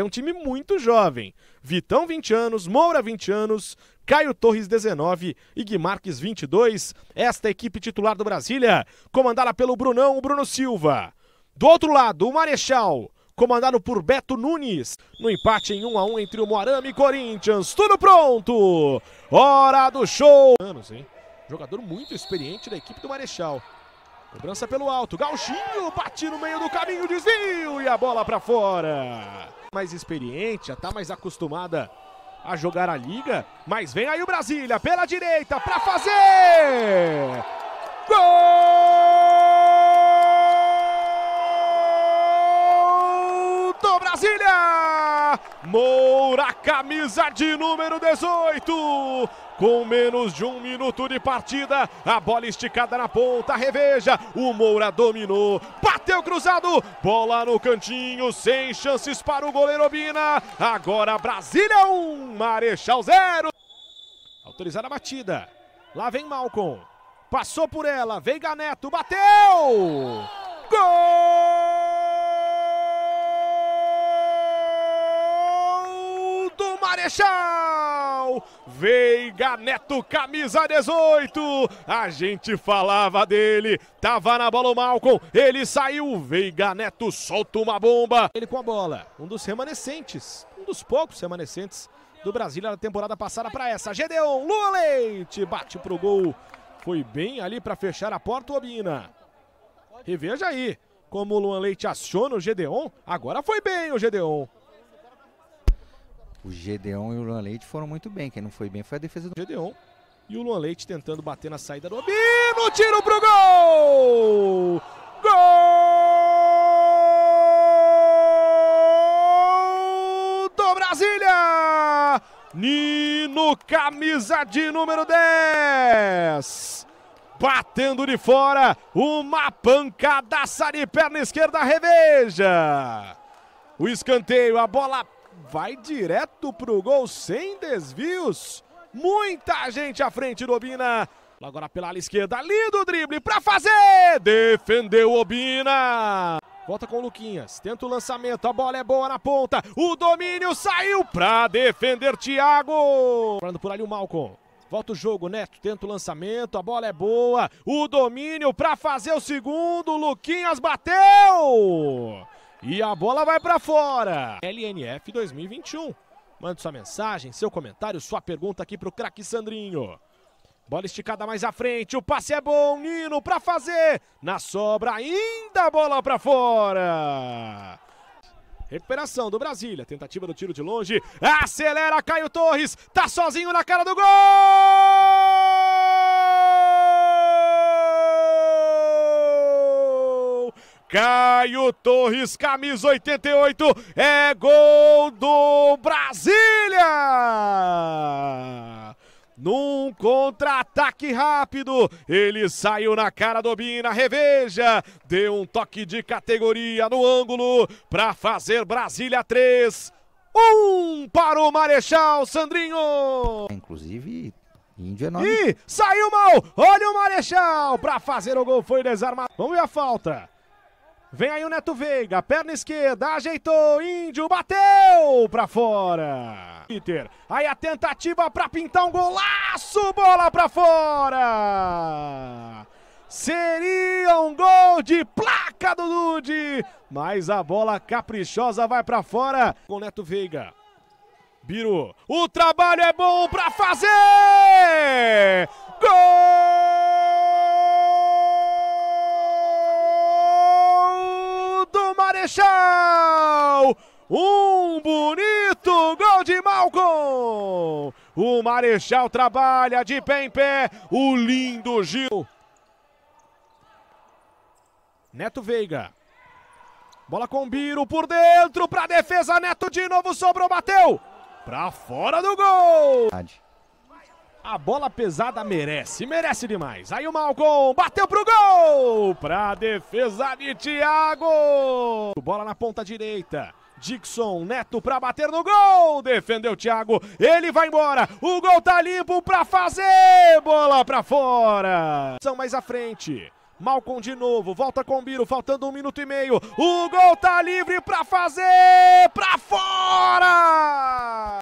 é um time muito jovem. Vitão, 20 anos, Moura, 20 anos, Caio Torres, 19 e Guimarques, 22. Esta equipe titular do Brasília, comandada pelo Brunão, o Bruno Silva. Do outro lado, o Marechal, comandado por Beto Nunes. No empate em 1 a 1 entre o Moarama e Corinthians. Tudo pronto! Hora do show! Anos, hein? Jogador muito experiente da equipe do Marechal. Cobrança pelo alto, Galchinho, bate no meio do caminho, desvio e a bola para fora mais experiente, já está mais acostumada a jogar a liga, mas vem aí o Brasília pela direita para fazer! Gol do Brasília! Moura, camisa de número 18, com menos de um minuto de partida, a bola esticada na ponta, reveja, o Moura dominou, bateu cruzado, bola no cantinho, sem chances para o goleiro Obina. Agora Brasília 1, Marechal 0. Autorizada a batida. Lá vem Malcom. Passou por ela, Veiga Neto, bateu! Gol do Marechal! Veiga Neto, camisa 18. A gente falava dele. Tava na bola o Malcom. Ele saiu. Veiga Neto solta uma bomba. Ele com a bola. Um dos remanescentes. Um dos poucos remanescentes do Brasília na temporada passada para essa. Gedeon, Lua Leite. Bate pro gol. Foi bem ali para fechar a porta, Obina. Reveja aí como o Luan Leite aciona o Gedeon. Agora foi bem o Gedeon o Gedeon e o Luan Leite foram muito bem. Quem não foi bem foi a defesa do Gedeon. E o Luan Leite tentando bater na saída do Abino. Tiro pro gol! Gol do Brasília! Nino, camisa de número 10. Batendo de fora, uma pancada de perna esquerda, reveja. O escanteio, a bola vai direto pro gol sem desvios. Muita gente à frente do Obina. Agora pela ala esquerda, lindo drible para fazer! Defendeu Obina! Volta com o Luquinhas, tenta o lançamento, a bola é boa na ponta, o domínio saiu para defender Thiago! Falando por ali o Malcom. Volta o jogo, Neto tenta o lançamento, a bola é boa, o domínio para fazer o segundo, Luquinhas bateu! E a bola vai para fora. LNF 2021. Mande sua mensagem, seu comentário, sua pergunta aqui pro craque Sandrinho. Bola esticada mais à frente, o passe é bom, Nino para fazer. Na sobra ainda a bola para fora. Recuperação do Brasília, tentativa do tiro de longe. Acelera Caio Torres, tá sozinho na cara do gol! Caio Torres, camisa 88, é gol do Brasília! Num contra-ataque rápido, ele saiu na cara do Bina, reveja, deu um toque de categoria no ângulo para fazer Brasília 3, 1 para o Marechal Sandrinho. Inclusive, Índio é nome. saiu mal, olha o Marechal para fazer o gol, foi desarmado. Vamos ver a falta. Vem aí o Neto Veiga, perna esquerda, ajeitou, Índio, bateu pra fora. Peter, aí a tentativa pra pintar um golaço, bola pra fora. Seria um gol de placa do Dude, mas a bola caprichosa vai pra fora com Neto Veiga. Biro, o trabalho é bom pra fazer! um bonito gol de Malcom! O Marechal trabalha de pé em pé, o lindo Gil. Neto Veiga. Bola com Biro por dentro, para defesa, Neto de novo sobrou, bateu! Para fora do gol! A bola pesada merece, merece demais. Aí o Malcom bateu pro gol! Pra defesa de Thiago! Bola na ponta direita. Dixon Neto pra bater no gol. Defendeu Thiago. Ele vai embora. O gol tá limpo pra fazer. Bola pra fora. São mais à frente. Malcom de novo, volta com o Biro, faltando um minuto e meio. O gol tá livre pra fazer! Pra fora!